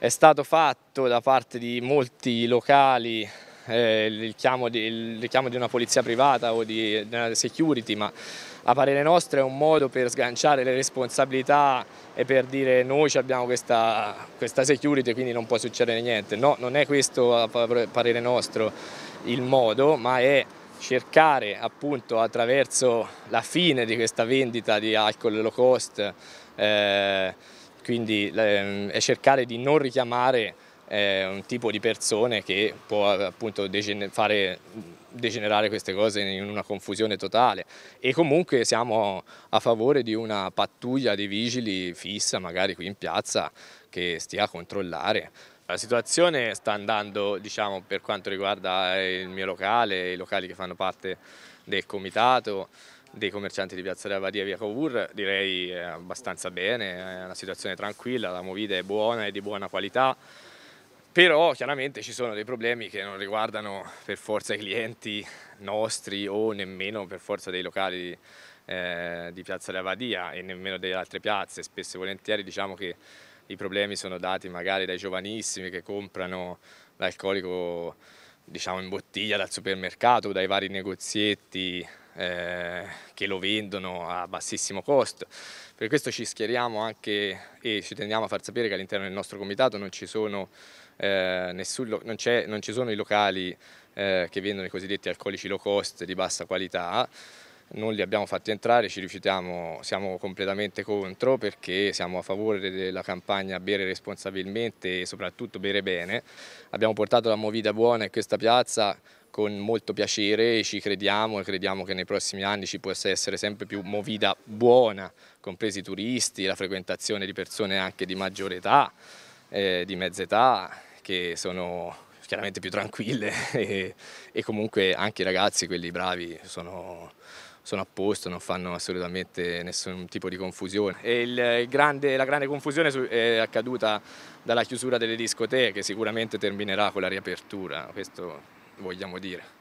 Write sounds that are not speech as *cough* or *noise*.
È stato fatto da parte di molti locali eh, il, richiamo di, il, richiamo di, una polizia privata o di, di una security, ma a parere nostro è un modo per sganciare le responsabilità e per dire noi abbiamo questa, questa security quindi non può succedere niente. No, non è questo a parere nostro il modo, ma è cercare appunto attraverso la fine di questa vendita di alcol low cost eh, quindi ehm, è cercare di non richiamare eh, un tipo di persone che può appunto degen fare degenerare queste cose in una confusione totale e comunque siamo a favore di una pattuglia dei vigili fissa magari qui in piazza che stia a controllare. La situazione sta andando diciamo, per quanto riguarda il mio locale, i locali che fanno parte del comitato, dei commercianti di Piazza della Badia via Cavour direi eh, abbastanza bene, è una situazione tranquilla, la movida è buona, e di buona qualità, però chiaramente ci sono dei problemi che non riguardano per forza i clienti nostri o nemmeno per forza dei locali eh, di Piazza della Badia e nemmeno delle altre piazze, spesso e volentieri diciamo che i problemi sono dati magari dai giovanissimi che comprano l'alcolico diciamo in bottiglia dal supermercato, dai vari negozietti eh, che lo vendono a bassissimo costo. Per questo ci schieriamo anche e ci tendiamo a far sapere che all'interno del nostro comitato non ci sono, eh, nessun, non non ci sono i locali eh, che vendono i cosiddetti alcolici low cost di bassa qualità, non li abbiamo fatti entrare, ci rifiutiamo, siamo completamente contro perché siamo a favore della campagna bere responsabilmente e soprattutto bere bene. Abbiamo portato la movida buona in questa piazza con molto piacere, e ci crediamo e crediamo che nei prossimi anni ci possa essere sempre più movida buona, compresi i turisti, la frequentazione di persone anche di maggiore età, eh, di mezza età, che sono chiaramente più tranquille *laughs* e, e comunque anche i ragazzi, quelli bravi, sono, sono a posto, non fanno assolutamente nessun tipo di confusione. Grande, la grande confusione è accaduta dalla chiusura delle discoteche, sicuramente terminerà con la riapertura, questo vogliamo dire.